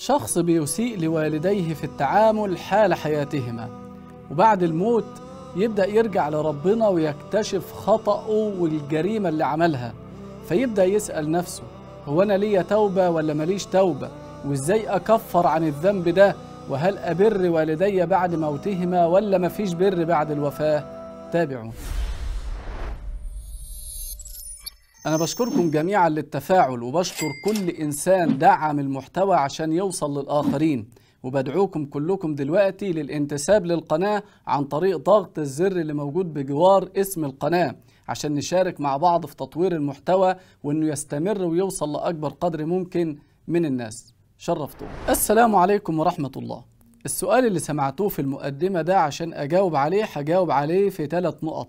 شخص بيسيء لوالديه في التعامل حال حياتهما وبعد الموت يبدأ يرجع لربنا ويكتشف خطأه والجريمة اللي عملها فيبدأ يسأل نفسه هو أنا ليا توبة ولا ماليش توبة وإزاي أكفر عن الذنب ده وهل أبر والدي بعد موتهما ولا مفيش بر بعد الوفاة تابعوا أنا بشكركم جميعا للتفاعل وبشكر كل إنسان دعم المحتوى عشان يوصل للآخرين وبدعوكم كلكم دلوقتي للانتساب للقناة عن طريق ضغط الزر اللي موجود بجوار اسم القناة عشان نشارك مع بعض في تطوير المحتوى وإنه يستمر ويوصل لأكبر قدر ممكن من الناس شرفتوا السلام عليكم ورحمة الله السؤال اللي سمعتوه في المقدمة ده عشان أجاوب عليه هجاوب عليه في ثلاث نقط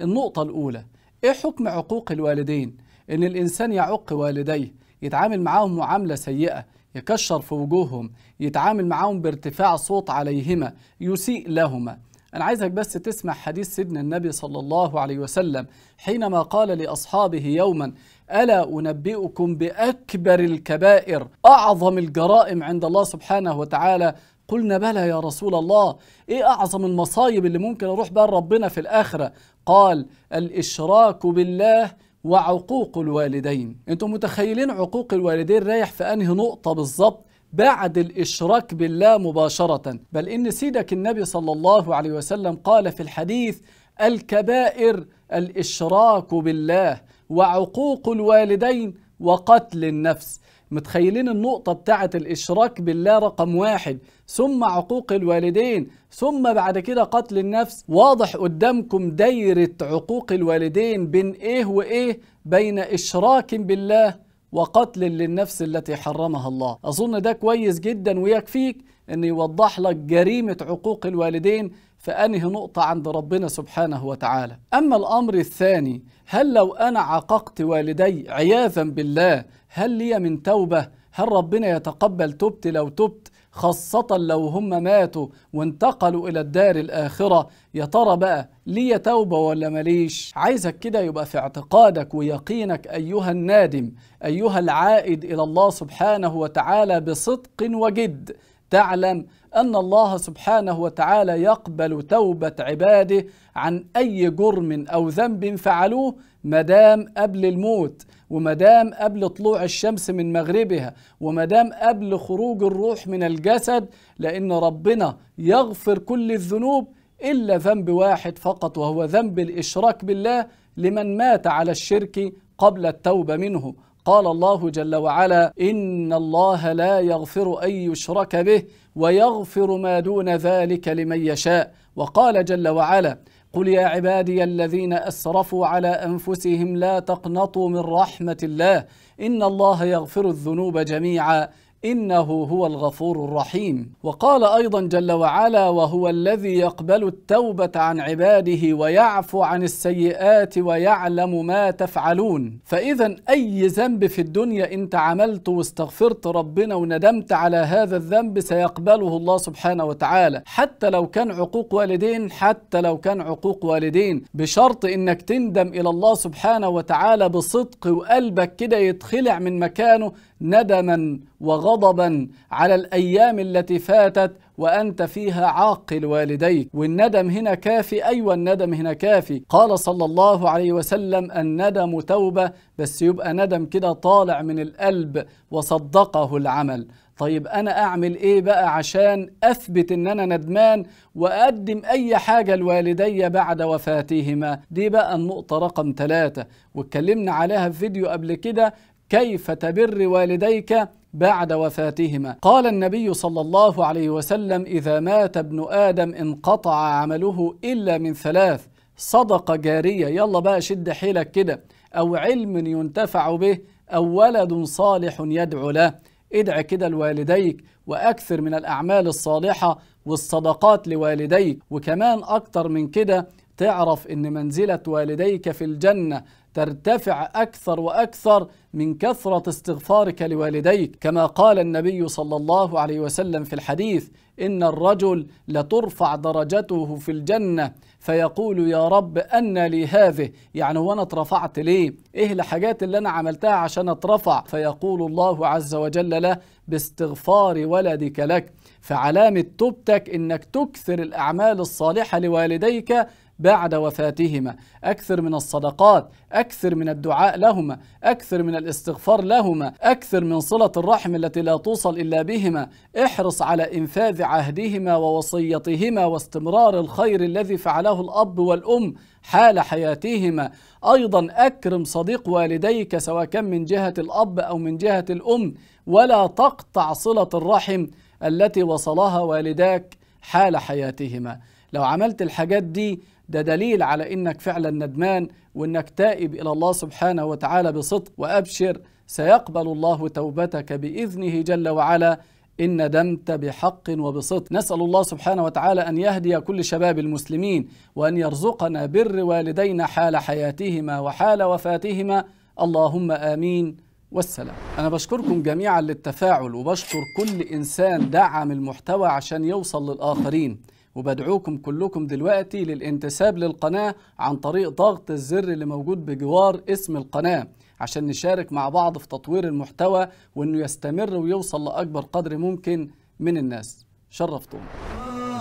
النقطة الأولى ايه حكم عقوق الوالدين ان الانسان يعق والديه يتعامل معاهم معامله سيئه يكشر في وجوههم يتعامل معاهم بارتفاع صوت عليهما يسيء لهما أنا عايزك بس تسمع حديث سيدنا النبي صلى الله عليه وسلم حينما قال لأصحابه يوما ألا أنبئكم بأكبر الكبائر أعظم الجرائم عند الله سبحانه وتعالى قلنا بلى يا رسول الله ايه اعظم المصايب اللي ممكن اروح بقى لربنا في الاخره قال الاشراك بالله وعقوق الوالدين انتم متخيلين عقوق الوالدين رايح في انهي نقطه بالظبط بعد الاشراك بالله مباشره بل ان سيدك النبي صلى الله عليه وسلم قال في الحديث الكبائر الاشراك بالله وعقوق الوالدين وقتل النفس متخيلين النقطة بتاعة الإشراك بالله رقم واحد ثم عقوق الوالدين ثم بعد كده قتل النفس واضح قدامكم دايرة عقوق الوالدين بين إيه وإيه بين إشراك بالله وقتل للنفس التي حرمها الله أظن ده كويس جدا ويكفيك أن يوضح لك جريمة عقوق الوالدين فأنه نقطة عند ربنا سبحانه وتعالى أما الأمر الثاني هل لو أنا عققت والدي عياذا بالله هل لي من توبة هل ربنا يتقبل توبتي لو تبت خاصة لو هم ماتوا وانتقلوا إلى الدار الآخرة يا ترى بقى لي توبة ولا مليش عايزك كده يبقى في اعتقادك ويقينك أيها النادم أيها العائد إلى الله سبحانه وتعالى بصدق وجد تعلم أن الله سبحانه وتعالى يقبل توبة عباده عن أي جرم أو ذنب فعلوه مدام قبل الموت ومدام قبل طلوع الشمس من مغربها ومدام قبل خروج الروح من الجسد لأن ربنا يغفر كل الذنوب إلا ذنب واحد فقط وهو ذنب الإشراك بالله لمن مات على الشرك قبل التوبة منه قال الله جل وعلا ان الله لا يغفر ان يشرك به ويغفر ما دون ذلك لمن يشاء وقال جل وعلا قل يا عبادي الذين اسرفوا على انفسهم لا تقنطوا من رحمه الله ان الله يغفر الذنوب جميعا انه هو الغفور الرحيم وقال ايضا جل وعلا وهو الذي يقبل التوبه عن عباده ويعفو عن السيئات ويعلم ما تفعلون فاذا اي ذنب في الدنيا انت عملته واستغفرت ربنا وندمت على هذا الذنب سيقبله الله سبحانه وتعالى حتى لو كان عقوق والدين حتى لو كان عقوق والدين بشرط انك تندم الى الله سبحانه وتعالى بصدق وقلبك كده يتخلع من مكانه ندما وغضبا على الايام التي فاتت وانت فيها عاق والديك والندم هنا كافي ايوه الندم هنا كافي قال صلى الله عليه وسلم الندم توبه بس يبقى ندم كده طالع من القلب وصدقه العمل طيب انا اعمل ايه بقى عشان اثبت ان انا ندمان واقدم اي حاجه لوالدي بعد وفاتهما دي بقى النقطه رقم ثلاثة واتكلمنا عليها في فيديو قبل كده كيف تبر والديك بعد وفاتهما قال النبي صلى الله عليه وسلم إذا مات ابن آدم انقطع عمله إلا من ثلاث صدقة جارية يلا بقى شد حيلك كده أو علم ينتفع به أو ولد صالح يدعو له ادع كده لوالديك وأكثر من الأعمال الصالحة والصدقات لوالديك وكمان أكتر من كده تعرف إن منزلة والديك في الجنة ترتفع أكثر وأكثر من كثرة استغفارك لوالديك كما قال النبي صلى الله عليه وسلم في الحديث إن الرجل لترفع درجته في الجنة فيقول يا رب أن لي هذه يعني هو أنا اترفعت ليه إيه الحاجات اللي أنا عملتها عشان اترفع فيقول الله عز وجل له باستغفار ولدك لك فعلامة توبتك إنك تكثر الأعمال الصالحة لوالديك بعد وفاتهما أكثر من الصدقات أكثر من الدعاء لهما أكثر من الاستغفار لهما أكثر من صلة الرحم التي لا توصل إلا بهما احرص على إنفاذ عهدهما ووصيتهما واستمرار الخير الذي فعله الأب والأم حال حياتهما أيضا أكرم صديق والديك سواء كان من جهة الأب أو من جهة الأم ولا تقطع صلة الرحم التي وصلها والداك حال حياتهما لو عملت الحاجات دي ده دليل على انك فعلا ندمان وانك تائب الى الله سبحانه وتعالى بصدق وابشر سيقبل الله توبتك باذنه جل وعلا إن ندمت بحق وبصدق نسأل الله سبحانه وتعالى أن يهدي كل شباب المسلمين وأن يرزقنا بر والدينا حال حياتهما وحال وفاتهما اللهم آمين والسلام أنا بشكركم جميعا للتفاعل وبشكر كل إنسان دعم المحتوى عشان يوصل للآخرين وبدعوكم كلكم دلوقتي للانتساب للقناة عن طريق ضغط الزر اللي موجود بجوار اسم القناة عشان نشارك مع بعض في تطوير المحتوى وانه يستمر ويوصل لأكبر قدر ممكن من الناس شرفتونا